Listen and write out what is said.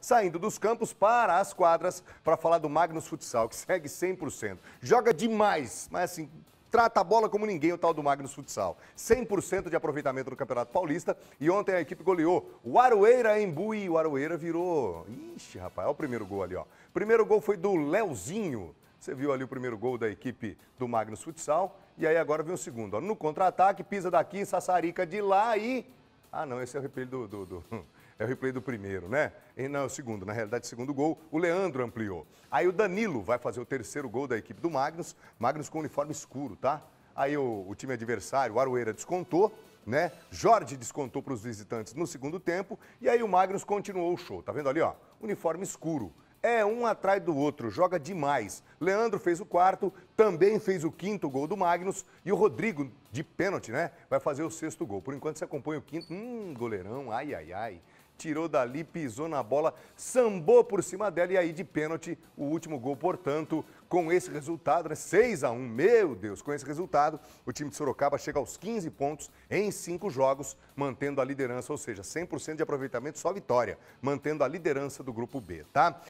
saindo dos campos para as quadras para falar do Magnus Futsal, que segue 100%. Joga demais, mas assim, trata a bola como ninguém o tal do Magnus Futsal. 100% de aproveitamento no Campeonato Paulista e ontem a equipe goleou o Aroeira em Bui. O Aroeira virou... Ixi, rapaz, olha o primeiro gol ali, ó. Primeiro gol foi do Leozinho. Você viu ali o primeiro gol da equipe do Magnus Futsal. E aí agora vem o segundo, ó. No contra-ataque, pisa daqui, sassarica de lá e... Ah, não, esse é o repelho do, do, do É o replay do primeiro, né? E não, é o segundo. Na realidade, segundo gol, o Leandro ampliou. Aí o Danilo vai fazer o terceiro gol da equipe do Magnus. Magnus com uniforme escuro, tá? Aí o, o time adversário, o Aroeira, descontou. Né? Jorge descontou para os visitantes no segundo tempo e aí o Magnus continuou o show. Tá vendo ali, ó? Uniforme escuro. É um atrás do outro, joga demais. Leandro fez o quarto, também fez o quinto gol do Magnus e o Rodrigo, de pênalti, né? Vai fazer o sexto gol. Por enquanto você acompanha o quinto. Hum, goleirão, ai, ai, ai tirou dali, pisou na bola, sambou por cima dela e aí de pênalti o último gol. Portanto, com esse resultado, né, 6 a 1 meu Deus, com esse resultado, o time de Sorocaba chega aos 15 pontos em 5 jogos, mantendo a liderança, ou seja, 100% de aproveitamento, só vitória, mantendo a liderança do grupo B, tá?